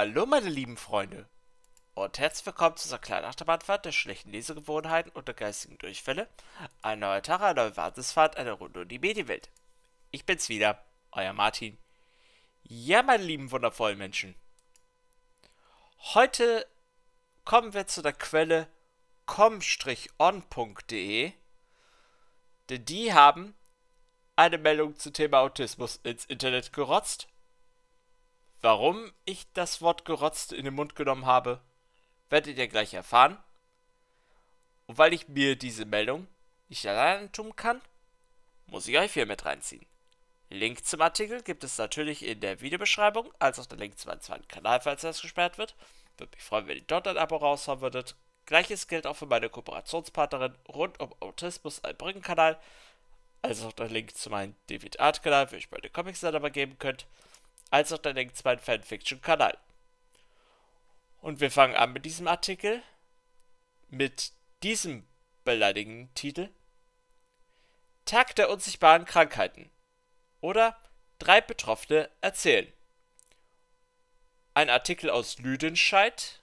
Hallo meine lieben Freunde und herzlich willkommen zu unserer kleinen Achterbahnfahrt der schlechten Lesegewohnheiten und der geistigen Durchfälle. Ein neuer Tag, eine neue Wartesfahrt, eine Runde um die Medienwelt. Ich bin's wieder, euer Martin. Ja, meine lieben wundervollen Menschen. Heute kommen wir zu der Quelle com-on.de, denn die haben eine Meldung zum Thema Autismus ins Internet gerotzt Warum ich das Wort gerotzt in den Mund genommen habe, werdet ihr gleich erfahren. Und weil ich mir diese Meldung nicht allein tun kann, muss ich euch viel mit reinziehen. Link zum Artikel gibt es natürlich in der Videobeschreibung, als auch der Link zu meinem zweiten Kanal, falls das gesperrt wird. Würde mich freuen, wenn ihr dort ein Abo raushauen würdet. Gleiches gilt auch für meine Kooperationspartnerin rund um Autismus, ein Brückenkanal, als auch der Link zu meinem David Art Kanal, wo ich meine Comics dann aber geben könnt als auch der Denkzweit Fanfiction-Kanal. Und wir fangen an mit diesem Artikel, mit diesem beleidigenden Titel. Tag der unsichtbaren Krankheiten. Oder drei Betroffene erzählen. Ein Artikel aus Lüdenscheid.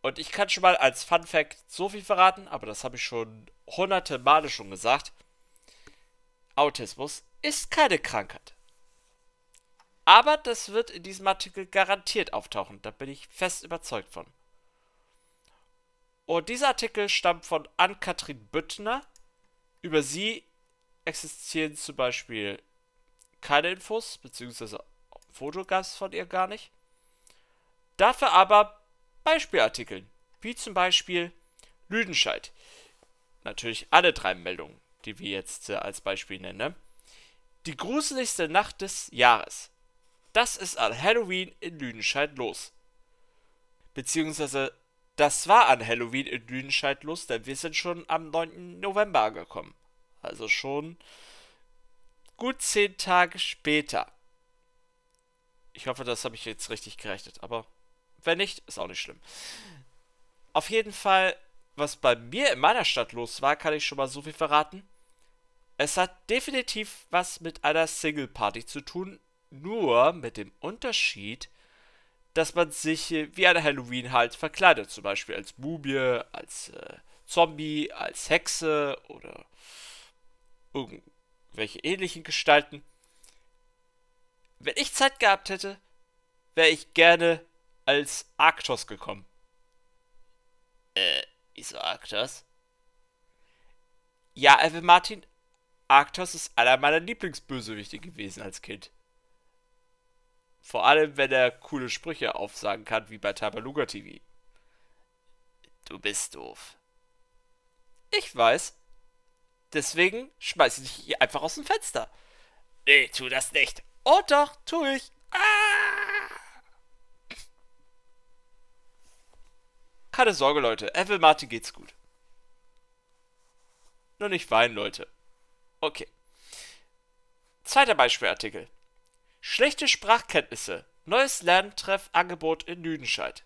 Und ich kann schon mal als Fun Fact so viel verraten, aber das habe ich schon hunderte Male schon gesagt. Autismus ist keine Krankheit. Aber das wird in diesem Artikel garantiert auftauchen, da bin ich fest überzeugt von. Und dieser Artikel stammt von Ann-Kathrin Büttner. Über sie existieren zum Beispiel keine Infos, beziehungsweise Foto gab es von ihr gar nicht. Dafür aber Beispielartikel, wie zum Beispiel Lüdenscheid. Natürlich alle drei Meldungen, die wir jetzt äh, als Beispiel nennen. Ne? Die gruseligste Nacht des Jahres. Das ist an Halloween in Lüdenscheid los. Beziehungsweise, das war an Halloween in Lüdenscheid los, denn wir sind schon am 9. November angekommen. Also schon gut zehn Tage später. Ich hoffe, das habe ich jetzt richtig gerechnet, aber wenn nicht, ist auch nicht schlimm. Auf jeden Fall, was bei mir in meiner Stadt los war, kann ich schon mal so viel verraten. Es hat definitiv was mit einer Single Party zu tun, nur mit dem Unterschied, dass man sich äh, wie an Halloween halt verkleidet. Zum Beispiel als Mumie, als äh, Zombie, als Hexe oder irgendwelche ähnlichen Gestalten. Wenn ich Zeit gehabt hätte, wäre ich gerne als Arktos gekommen. Äh, wieso Arktos? Ja, Evan Martin, Arktos ist einer meiner Lieblingsbösewichte gewesen als Kind. Vor allem, wenn er coole Sprüche aufsagen kann, wie bei Tabaluga TV. Du bist doof. Ich weiß. Deswegen schmeiße ich dich einfach aus dem Fenster. Nee, tu das nicht. Oh doch, tu ich. Ah! Keine Sorge, Leute. Evel Martin geht's gut. Nur nicht weinen, Leute. Okay. Zweiter Beispielartikel. Schlechte Sprachkenntnisse. Neues Lerntreffangebot in Lüdenscheid.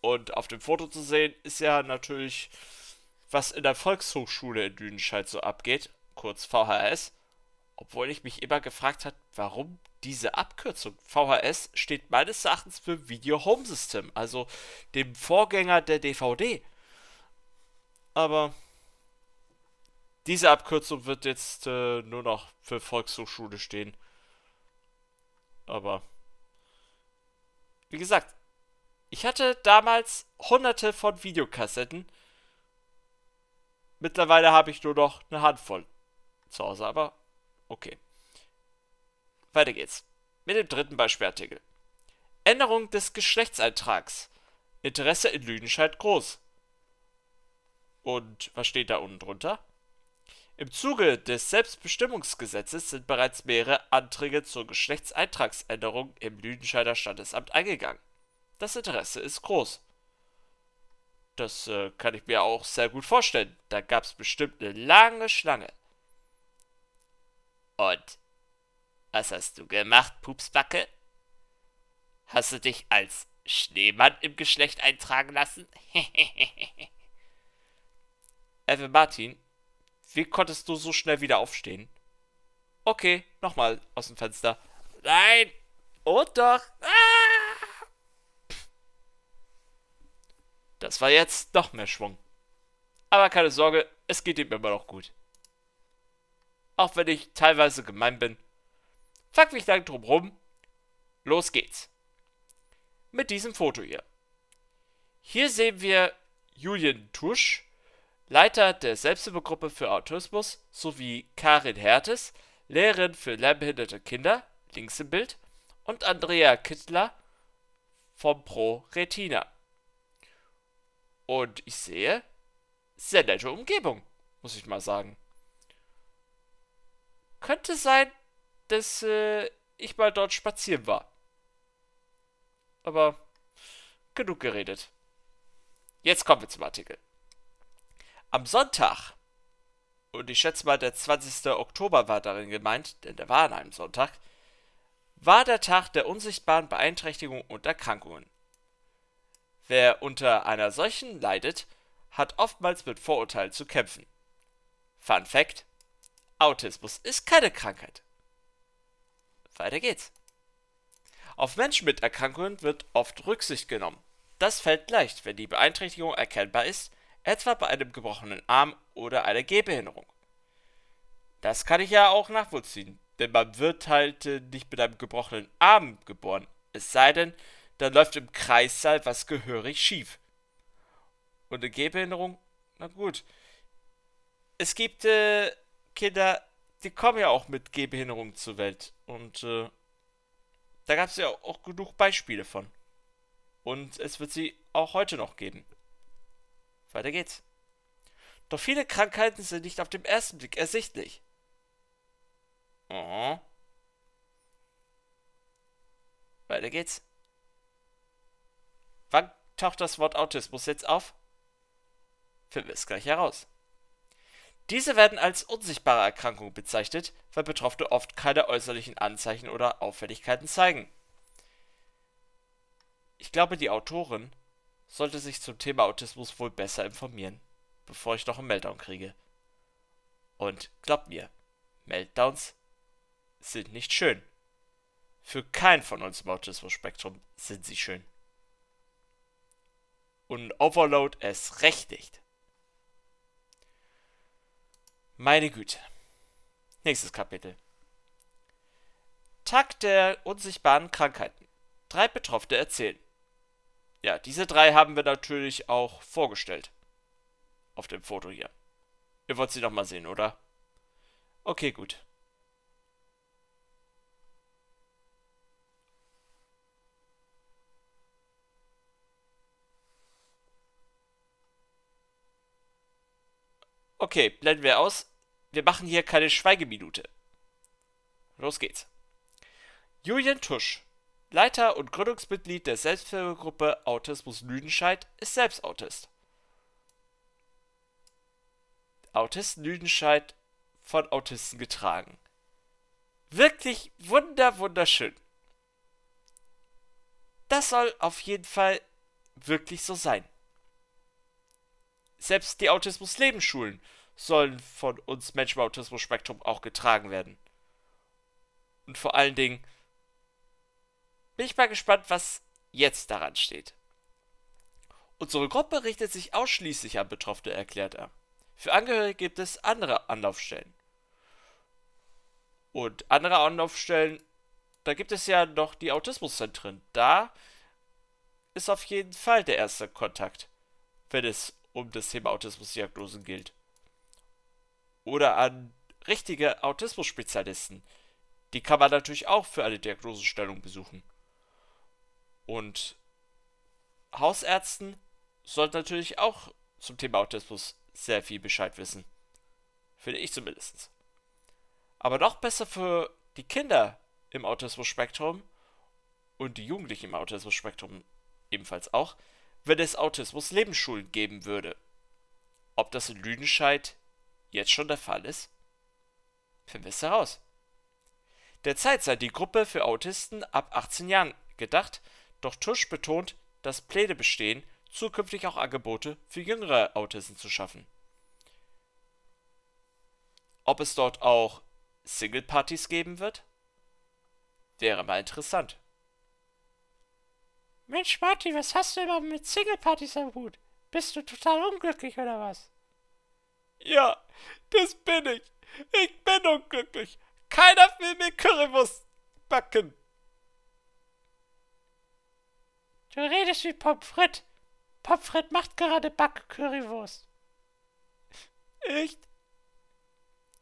Und auf dem Foto zu sehen ist ja natürlich, was in der Volkshochschule in Lüdenscheid so abgeht, kurz VHS. Obwohl ich mich immer gefragt habe, warum diese Abkürzung. VHS steht meines Erachtens für Video Home System, also dem Vorgänger der DVD. Aber diese Abkürzung wird jetzt äh, nur noch für Volkshochschule stehen. Aber wie gesagt, ich hatte damals hunderte von Videokassetten. Mittlerweile habe ich nur noch eine Handvoll zu Hause, aber okay. Weiter geht's. Mit dem dritten Beispielartikel. Änderung des Geschlechtseintrags. Interesse in Lüdenscheid groß. Und was steht da unten drunter? Im Zuge des Selbstbestimmungsgesetzes sind bereits mehrere Anträge zur Geschlechtseintragsänderung im Lüdenscheider Standesamt eingegangen. Das Interesse ist groß. Das äh, kann ich mir auch sehr gut vorstellen. Da gab es bestimmt eine lange Schlange. Und was hast du gemacht, Pupsbacke? Hast du dich als Schneemann im Geschlecht eintragen lassen? Evan Martin wie konntest du so schnell wieder aufstehen? Okay, nochmal aus dem Fenster. Nein! Und doch! Ah! Das war jetzt noch mehr Schwung. Aber keine Sorge, es geht ihm immer noch gut. Auch wenn ich teilweise gemein bin. Fuck mich lang drum rum. Los geht's. Mit diesem Foto hier. Hier sehen wir Julian Tusch, Leiter der Selbsthilfegruppe für Autismus sowie Karin Hertes, Lehrerin für lernbehinderte Kinder (links im Bild) und Andrea Kittler vom Pro Retina. Und ich sehe, sehr nette Umgebung, muss ich mal sagen. Könnte sein, dass äh, ich mal dort spazieren war. Aber genug geredet. Jetzt kommen wir zum Artikel. Am Sonntag, und ich schätze mal, der 20. Oktober war darin gemeint, denn der war an einem Sonntag, war der Tag der unsichtbaren Beeinträchtigung und Erkrankungen. Wer unter einer solchen leidet, hat oftmals mit Vorurteilen zu kämpfen. Fun Fact: Autismus ist keine Krankheit. Weiter geht's. Auf Menschen mit Erkrankungen wird oft Rücksicht genommen. Das fällt leicht, wenn die Beeinträchtigung erkennbar ist etwa bei einem gebrochenen Arm oder einer Gehbehinderung. Das kann ich ja auch nachvollziehen, denn man wird halt äh, nicht mit einem gebrochenen Arm geboren, es sei denn, da läuft im Kreissaal was gehörig schief. Und eine Gehbehinderung? Na gut. Es gibt äh, Kinder, die kommen ja auch mit Gehbehinderung zur Welt. Und äh, da gab es ja auch genug Beispiele von. Und es wird sie auch heute noch geben. Weiter geht's. Doch viele Krankheiten sind nicht auf den ersten Blick ersichtlich. Oh. Weiter geht's. Wann taucht das Wort Autismus jetzt auf? Finden wir es gleich heraus. Diese werden als unsichtbare Erkrankung bezeichnet, weil Betroffene oft keine äußerlichen Anzeichen oder Auffälligkeiten zeigen. Ich glaube, die Autorin sollte sich zum Thema Autismus wohl besser informieren, bevor ich noch einen Meltdown kriege. Und glaubt mir, Meltdowns sind nicht schön. Für keinen von uns im Autismus-Spektrum sind sie schön. Und Overload es recht nicht. Meine Güte. Nächstes Kapitel. Tag der unsichtbaren Krankheiten. Drei Betroffene erzählen. Ja, diese drei haben wir natürlich auch vorgestellt. Auf dem Foto hier. Ihr wollt sie doch mal sehen, oder? Okay, gut. Okay, blenden wir aus. Wir machen hier keine Schweigeminute. Los geht's. Julian Tusch Leiter und Gründungsmitglied der Selbsthilfegruppe Autismus Lüdenscheid ist selbst Autist. Autisten Lüdenscheid von Autisten getragen. Wirklich wunder wunderschön. Das soll auf jeden Fall wirklich so sein. Selbst die Autismus-Lebensschulen sollen von uns Menschen mit Autismus-Spektrum auch getragen werden. Und vor allen Dingen bin ich mal gespannt, was jetzt daran steht. Unsere Gruppe richtet sich ausschließlich an Betroffene, erklärt er. Für Angehörige gibt es andere Anlaufstellen. Und andere Anlaufstellen, da gibt es ja noch die Autismuszentren. Da ist auf jeden Fall der erste Kontakt, wenn es um das Thema Autismusdiagnosen gilt. Oder an richtige Autismus-Spezialisten. Die kann man natürlich auch für eine Diagnosestellung besuchen. Und Hausärzten sollten natürlich auch zum Thema Autismus sehr viel Bescheid wissen. Finde ich zumindest. Aber noch besser für die Kinder im Autismus-Spektrum und die Jugendlichen im Autismus-Spektrum ebenfalls auch, wenn es Autismus-Lebensschulen geben würde. Ob das in Lüdenscheid jetzt schon der Fall ist? Finden wir es heraus. Derzeit sei die Gruppe für Autisten ab 18 Jahren gedacht, doch Tusch betont, dass Pläne bestehen, zukünftig auch Angebote für jüngere Autisten zu schaffen. Ob es dort auch Singlepartys geben wird? Wäre mal interessant. Mensch, Marty, was hast du immer mit Singlepartys am Hut? Bist du total unglücklich oder was? Ja, das bin ich. Ich bin unglücklich. Keiner will mir Currywurst backen. Du redest wie Pomfrit. Pomfrit macht gerade Back-Currywurst. Echt?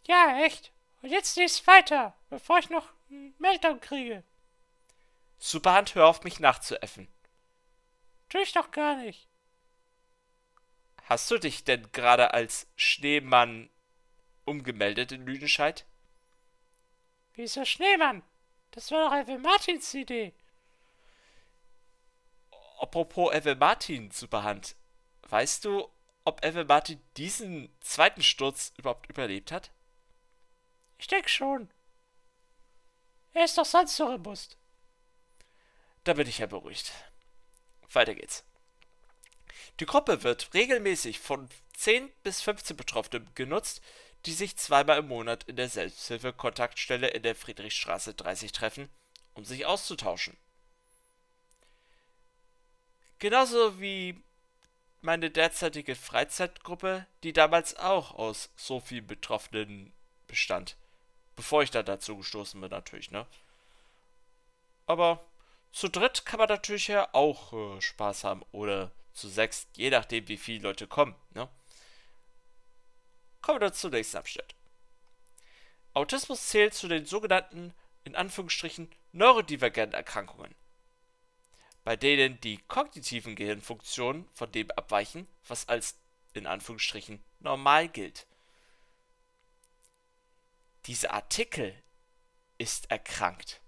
Ja, echt. Und jetzt lies weiter, bevor ich noch einen Meltdown kriege. Superhand, hör auf mich nachzuäffen. Tu ich doch gar nicht. Hast du dich denn gerade als Schneemann umgemeldet in Lüdenscheid? Wieso Schneemann? Das war doch Alve Martins Idee apropos Evan Martin zu behandeln, weißt du, ob Evan Martin diesen zweiten Sturz überhaupt überlebt hat? Ich denke schon. Er ist doch sonst so robust. Da bin ich ja beruhigt. Weiter geht's. Die Gruppe wird regelmäßig von 10 bis 15 Betroffenen genutzt, die sich zweimal im Monat in der Selbsthilfe-Kontaktstelle in der Friedrichstraße 30 treffen, um sich auszutauschen. Genauso wie meine derzeitige Freizeitgruppe, die damals auch aus so vielen Betroffenen bestand. Bevor ich da dazu gestoßen bin, natürlich, ne? Aber zu dritt kann man natürlich ja auch äh, Spaß haben. Oder zu sechs, je nachdem, wie viele Leute kommen, ne? Kommen wir dann zum nächsten Abschnitt. Autismus zählt zu den sogenannten, in Anführungsstrichen, neurodivergenten Erkrankungen bei denen die kognitiven Gehirnfunktionen von dem abweichen, was als „ in Anführungsstrichen normal “gilt. Dieser Artikel ist erkrankt.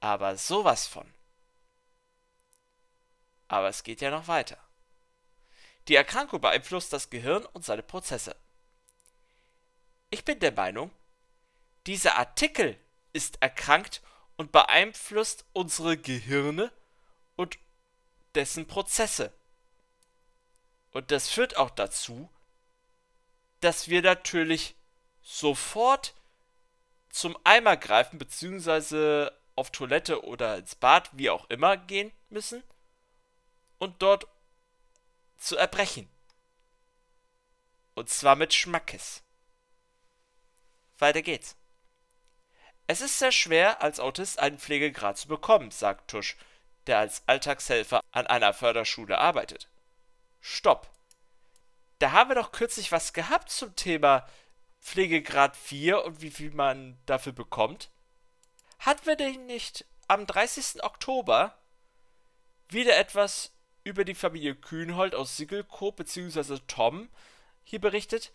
Aber sowas von. Aber es geht ja noch weiter. Die Erkrankung beeinflusst das Gehirn und seine Prozesse. Ich bin der Meinung, dieser Artikel ist erkrankt und beeinflusst unsere Gehirne und dessen Prozesse. Und das führt auch dazu, dass wir natürlich sofort zum Eimer greifen, beziehungsweise auf Toilette oder ins Bad, wie auch immer, gehen müssen und dort zu erbrechen. Und zwar mit Schmackes. Weiter geht's. Es ist sehr schwer, als Autist einen Pflegegrad zu bekommen, sagt Tusch, der als Alltagshelfer an einer Förderschule arbeitet. Stopp. Da haben wir doch kürzlich was gehabt zum Thema Pflegegrad 4 und wie viel man dafür bekommt. Hatten wir denn nicht am 30. Oktober wieder etwas über die Familie Kühnhold aus Sickelkow bzw. Tom hier berichtet,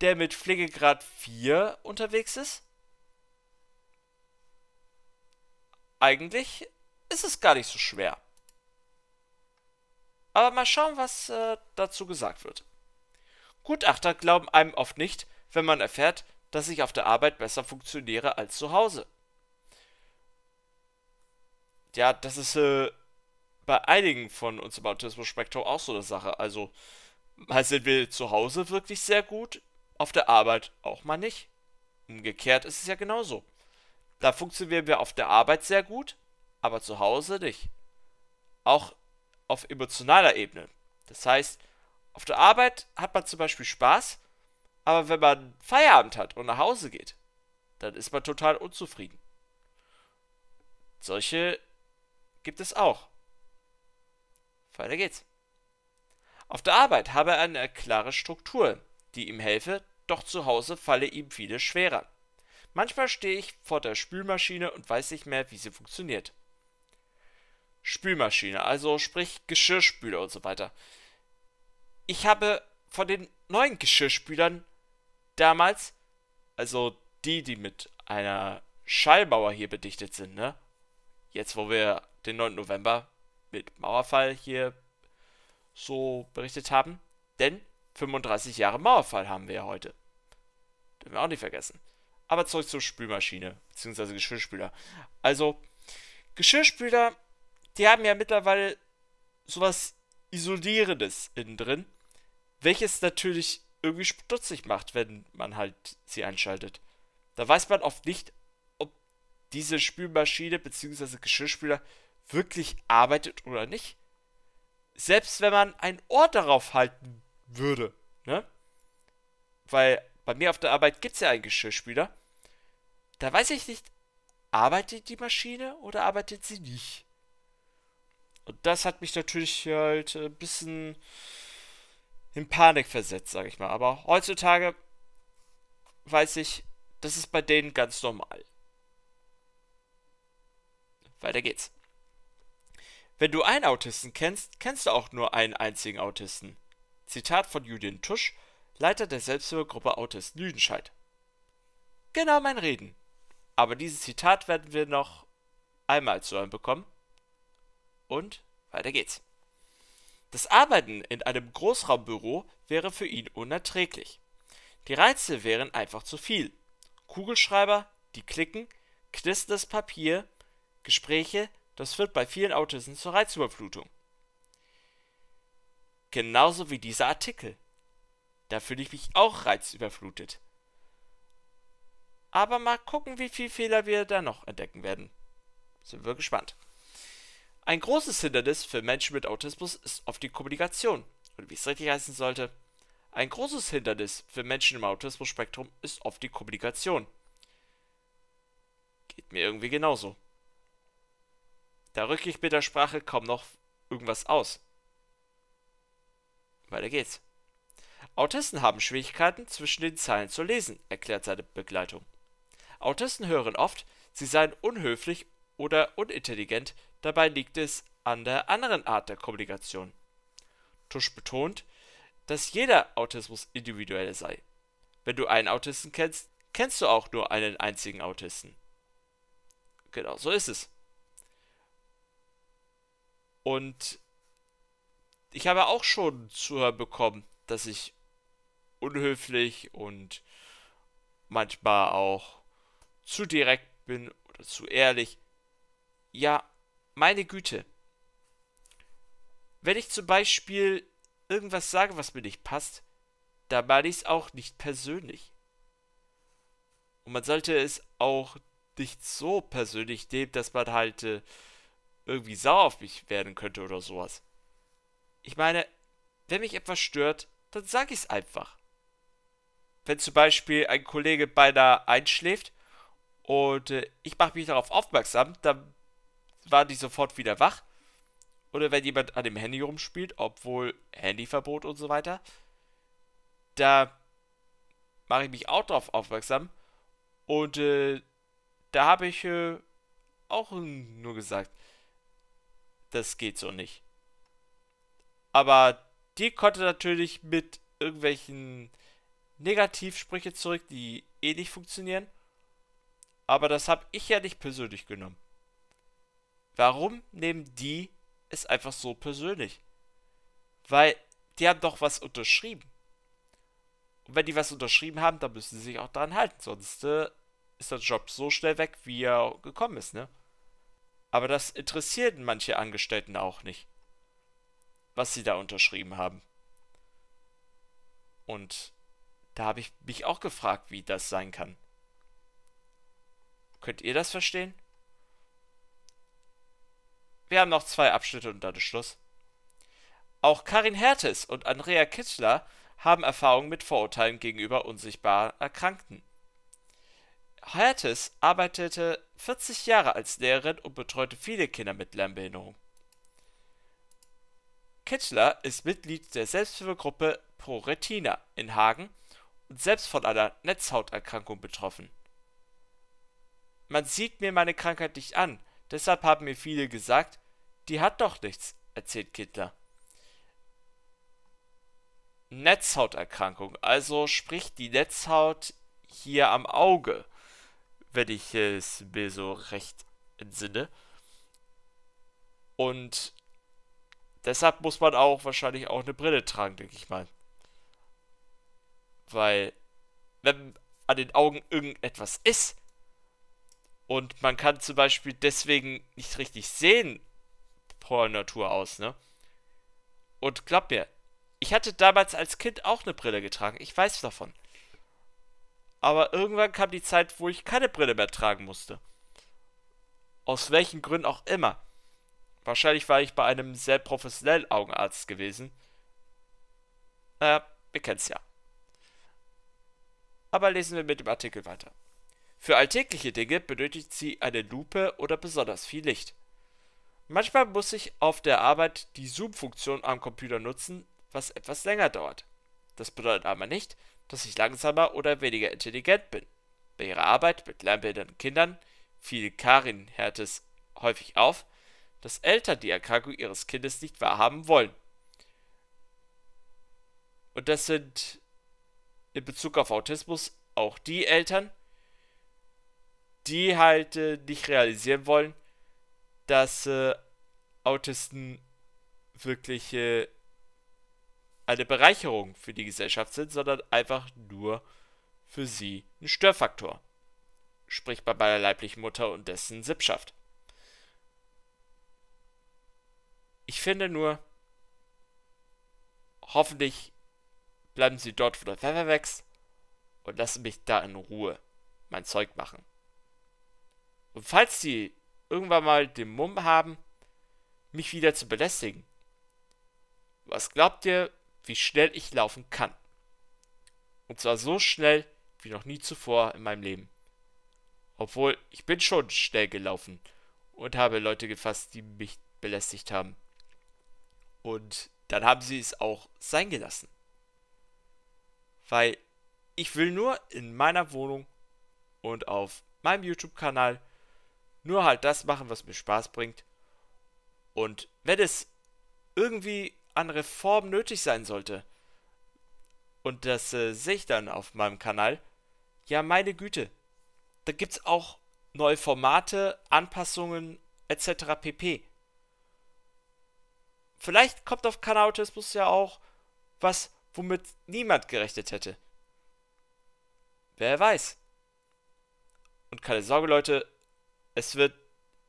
der mit Pflegegrad 4 unterwegs ist? eigentlich ist es gar nicht so schwer. Aber mal schauen, was äh, dazu gesagt wird. Gutachter glauben einem oft nicht, wenn man erfährt, dass ich auf der Arbeit besser funktioniere als zu Hause. Ja, das ist äh, bei einigen von uns im Autismus-Spektrum auch so eine Sache. Also, mal sind wir zu Hause wirklich sehr gut, auf der Arbeit auch mal nicht. Umgekehrt ist es ja genauso. Da funktionieren wir auf der Arbeit sehr gut, aber zu Hause nicht. Auch auf emotionaler Ebene. Das heißt, auf der Arbeit hat man zum Beispiel Spaß, aber wenn man Feierabend hat und nach Hause geht, dann ist man total unzufrieden. Solche gibt es auch. Weiter geht's. Auf der Arbeit habe er eine klare Struktur, die ihm helfe, doch zu Hause falle ihm viele schwerer. Manchmal stehe ich vor der Spülmaschine und weiß nicht mehr, wie sie funktioniert. Spülmaschine, also sprich Geschirrspüler und so weiter. Ich habe von den neuen Geschirrspülern damals, also die, die mit einer Schallmauer hier bedichtet sind, ne? Jetzt, wo wir den 9. November mit Mauerfall hier so berichtet haben. Denn 35 Jahre Mauerfall haben wir ja heute. Dürfen wir auch nicht vergessen. Aber zurück zur Spülmaschine, bzw. Geschirrspüler. Also, Geschirrspüler, die haben ja mittlerweile sowas Isolierendes innen drin, welches natürlich irgendwie stutzig macht, wenn man halt sie einschaltet. Da weiß man oft nicht, ob diese Spülmaschine bzw. Geschirrspüler wirklich arbeitet oder nicht. Selbst wenn man ein Ohr darauf halten würde, ne? Weil bei mir auf der Arbeit gibt es ja einen Geschirrspüler. Da weiß ich nicht, arbeitet die Maschine oder arbeitet sie nicht? Und das hat mich natürlich halt ein bisschen in Panik versetzt, sage ich mal. Aber heutzutage weiß ich, das ist bei denen ganz normal. Weiter geht's. Wenn du einen Autisten kennst, kennst du auch nur einen einzigen Autisten. Zitat von Julian Tusch Leiter der Selbsthilfegruppe Autisten Lüdenscheid. Genau mein Reden. Aber dieses Zitat werden wir noch einmal zu hören bekommen. Und weiter geht's. Das Arbeiten in einem Großraumbüro wäre für ihn unerträglich. Die Reize wären einfach zu viel. Kugelschreiber, die klicken, knisterndes Papier, Gespräche, das führt bei vielen Autisten zur Reizüberflutung. Genauso wie dieser Artikel. Da fühle ich mich auch reizüberflutet. Aber mal gucken, wie viele Fehler wir da noch entdecken werden. Sind wir gespannt. Ein großes Hindernis für Menschen mit Autismus ist oft die Kommunikation. Und wie es richtig heißen sollte. Ein großes Hindernis für Menschen im Autismus-Spektrum ist oft die Kommunikation. Geht mir irgendwie genauso. Da rücke ich mit der Sprache kaum noch irgendwas aus. Weiter geht's. Autisten haben Schwierigkeiten, zwischen den Zeilen zu lesen, erklärt seine Begleitung. Autisten hören oft, sie seien unhöflich oder unintelligent, dabei liegt es an der anderen Art der Kommunikation. Tusch betont, dass jeder Autismus individuell sei. Wenn du einen Autisten kennst, kennst du auch nur einen einzigen Autisten. Genau, so ist es. Und ich habe auch schon zu hören bekommen, dass ich unhöflich und manchmal auch zu direkt bin oder zu ehrlich. Ja, meine Güte. Wenn ich zum Beispiel irgendwas sage, was mir nicht passt, dann meine ich es auch nicht persönlich. Und man sollte es auch nicht so persönlich nehmen, dass man halt äh, irgendwie sauer auf mich werden könnte oder sowas. Ich meine, wenn mich etwas stört, dann sage ich es einfach wenn zum Beispiel ein Kollege beinahe einschläft und äh, ich mache mich darauf aufmerksam, dann waren die sofort wieder wach. Oder wenn jemand an dem Handy rumspielt, obwohl Handyverbot und so weiter, da mache ich mich auch darauf aufmerksam. Und äh, da habe ich äh, auch nur gesagt, das geht so nicht. Aber die konnte natürlich mit irgendwelchen Negativsprüche zurück, die eh nicht funktionieren. Aber das habe ich ja nicht persönlich genommen. Warum nehmen die es einfach so persönlich? Weil die haben doch was unterschrieben. Und wenn die was unterschrieben haben, dann müssen sie sich auch daran halten. Sonst äh, ist der Job so schnell weg, wie er gekommen ist, ne? Aber das interessiert manche Angestellten auch nicht, was sie da unterschrieben haben. Und da habe ich mich auch gefragt, wie das sein kann. Könnt ihr das verstehen? Wir haben noch zwei Abschnitte und dann ist Schluss. Auch Karin Hertes und Andrea Kitzler haben Erfahrungen mit Vorurteilen gegenüber unsichtbaren Erkrankten. Hertes arbeitete 40 Jahre als Lehrerin und betreute viele Kinder mit Lernbehinderung. Kitzler ist Mitglied der Selbsthilfegruppe Pro Retina in Hagen und selbst von einer Netzhauterkrankung betroffen. Man sieht mir meine Krankheit nicht an, deshalb haben mir viele gesagt, die hat doch nichts, erzählt Kittler. Netzhauterkrankung, also sprich die Netzhaut hier am Auge, wenn ich es mir so recht entsinne. Und deshalb muss man auch wahrscheinlich auch eine Brille tragen, denke ich mal. Weil, wenn an den Augen irgendetwas ist und man kann zum Beispiel deswegen nicht richtig sehen, vor Natur aus, ne? Und glaub mir, ich hatte damals als Kind auch eine Brille getragen, ich weiß davon. Aber irgendwann kam die Zeit, wo ich keine Brille mehr tragen musste. Aus welchen Gründen auch immer. Wahrscheinlich war ich bei einem sehr professionellen Augenarzt gewesen. Naja, ihr kennt's ja aber lesen wir mit dem Artikel weiter. Für alltägliche Dinge benötigt sie eine Lupe oder besonders viel Licht. Manchmal muss ich auf der Arbeit die Zoom-Funktion am Computer nutzen, was etwas länger dauert. Das bedeutet aber nicht, dass ich langsamer oder weniger intelligent bin. Bei ihrer Arbeit mit Lernbildern und Kindern fiel Karin Hertes häufig auf, dass Eltern die Erkrankung ihres Kindes nicht wahrhaben wollen. Und das sind in Bezug auf Autismus auch die Eltern, die halt äh, nicht realisieren wollen, dass äh, Autisten wirklich äh, eine Bereicherung für die Gesellschaft sind, sondern einfach nur für sie ein Störfaktor. Sprich bei meiner leiblichen Mutter und dessen Sippschaft. Ich finde nur, hoffentlich Bleiben Sie dort wo der Pfeffer wächst, und lassen mich da in Ruhe mein Zeug machen. Und falls Sie irgendwann mal den Mumm haben, mich wieder zu belästigen, was glaubt ihr, wie schnell ich laufen kann? Und zwar so schnell wie noch nie zuvor in meinem Leben. Obwohl, ich bin schon schnell gelaufen und habe Leute gefasst, die mich belästigt haben. Und dann haben sie es auch sein gelassen weil ich will nur in meiner Wohnung und auf meinem YouTube-Kanal nur halt das machen, was mir Spaß bringt. Und wenn es irgendwie an Reform nötig sein sollte, und das äh, sehe ich dann auf meinem Kanal, ja meine Güte, da gibt es auch neue Formate, Anpassungen etc. pp. Vielleicht kommt auf Kanal Autismus ja auch was womit niemand gerechnet hätte. Wer weiß. Und keine Sorge, Leute, es wird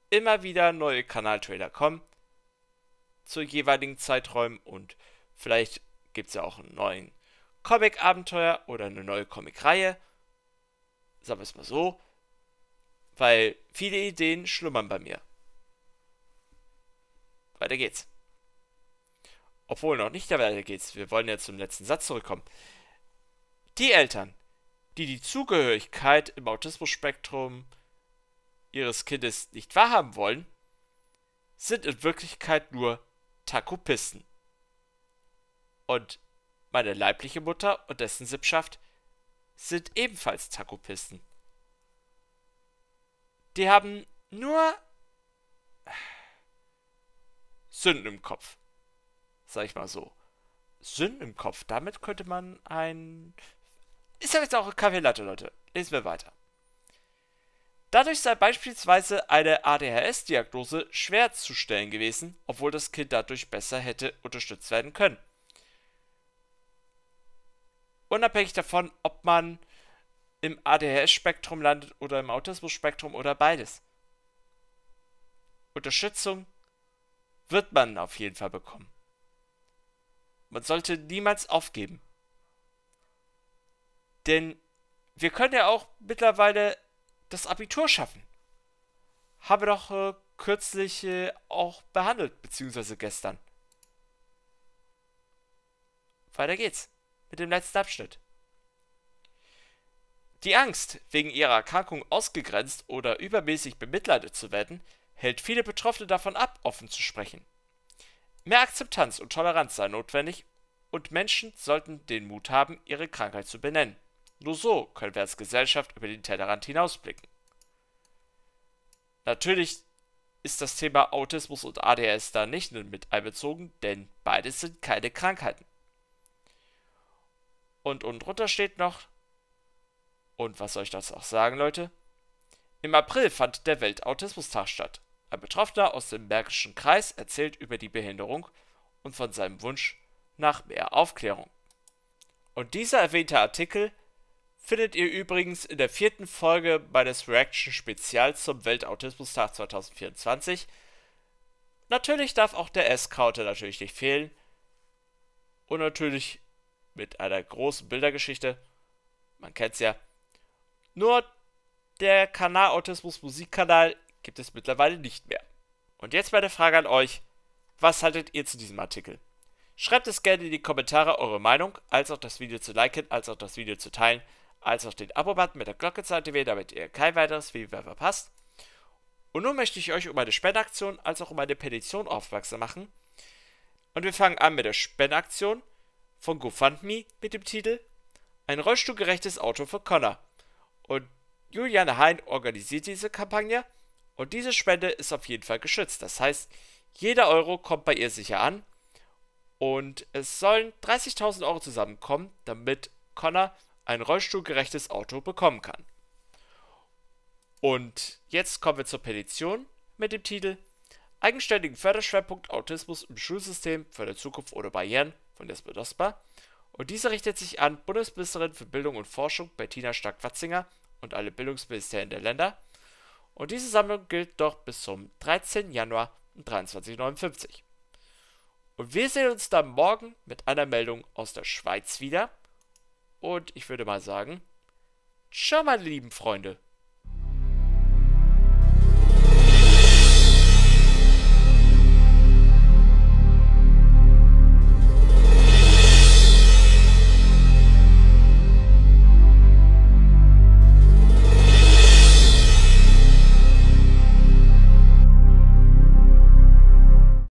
immer wieder neue Kanaltrailer kommen zu jeweiligen Zeiträumen und vielleicht gibt es ja auch einen neuen Comic-Abenteuer oder eine neue Comic-Reihe. Sagen wir es mal so, weil viele Ideen schlummern bei mir. Weiter geht's. Obwohl noch nicht weiter geht's. Wir wollen ja zum letzten Satz zurückkommen. Die Eltern, die die Zugehörigkeit im Autismus-Spektrum ihres Kindes nicht wahrhaben wollen, sind in Wirklichkeit nur Takupisten. Und meine leibliche Mutter und dessen Sippschaft sind ebenfalls Takupisten. Die haben nur Sünden im Kopf sag ich mal so, Sünden im Kopf. Damit könnte man ein. Ist ja jetzt auch Kaffee Latte, Leute. Lesen wir weiter. Dadurch sei beispielsweise eine ADHS-Diagnose schwer zu stellen gewesen, obwohl das Kind dadurch besser hätte unterstützt werden können. Unabhängig davon, ob man im ADHS-Spektrum landet oder im Autismus-Spektrum oder beides. Unterstützung wird man auf jeden Fall bekommen. Man sollte niemals aufgeben. Denn wir können ja auch mittlerweile das Abitur schaffen. Habe doch äh, kürzlich äh, auch behandelt, beziehungsweise gestern. Weiter geht's mit dem letzten Abschnitt. Die Angst, wegen ihrer Erkrankung ausgegrenzt oder übermäßig bemitleidet zu werden, hält viele Betroffene davon ab, offen zu sprechen. Mehr Akzeptanz und Toleranz sei notwendig und Menschen sollten den Mut haben, ihre Krankheit zu benennen. Nur so können wir als Gesellschaft über den Tellerrand hinausblicken. Natürlich ist das Thema Autismus und ADS da nicht nur mit einbezogen, denn beides sind keine Krankheiten. Und unten drunter steht noch, und was soll ich das auch sagen, Leute? Im April fand der Weltautismustag statt. Ein Betroffener aus dem Bergischen Kreis erzählt über die Behinderung und von seinem Wunsch nach mehr Aufklärung. Und dieser erwähnte Artikel findet ihr übrigens in der vierten Folge meines Reaction-Spezials zum Weltautismustag 2024. Natürlich darf auch der S-Counter natürlich nicht fehlen. Und natürlich mit einer großen Bildergeschichte. Man kennt's ja. Nur der Kanal Autismus Musikkanal gibt es mittlerweile nicht mehr. Und jetzt meine Frage an euch, was haltet ihr zu diesem Artikel? Schreibt es gerne in die Kommentare eure Meinung, als auch das Video zu liken, als auch das Video zu teilen, als auch den Abo-Button mit der Glocke zu aktivieren, damit ihr kein weiteres Video verpasst. Und nun möchte ich euch um eine Spendenaktion als auch um eine Petition aufmerksam machen. Und wir fangen an mit der Spendenaktion von GoFundMe mit dem Titel Ein rollstuhlgerechtes Auto für Connor. Und Juliane Hein organisiert diese Kampagne und diese Spende ist auf jeden Fall geschützt. Das heißt, jeder Euro kommt bei ihr sicher an. Und es sollen 30.000 Euro zusammenkommen, damit Connor ein rollstuhlgerechtes Auto bekommen kann. Und jetzt kommen wir zur Petition mit dem Titel Eigenständigen Förderschwerpunkt Autismus im Schulsystem für eine Zukunft ohne Barrieren von Jesper Dosper. Und diese richtet sich an Bundesministerin für Bildung und Forschung Bettina Stark-Watzinger und alle Bildungsministerien der Länder und diese Sammlung gilt doch bis zum 13. Januar 2359. Und wir sehen uns dann morgen mit einer Meldung aus der Schweiz wieder. Und ich würde mal sagen, ciao meine lieben Freunde.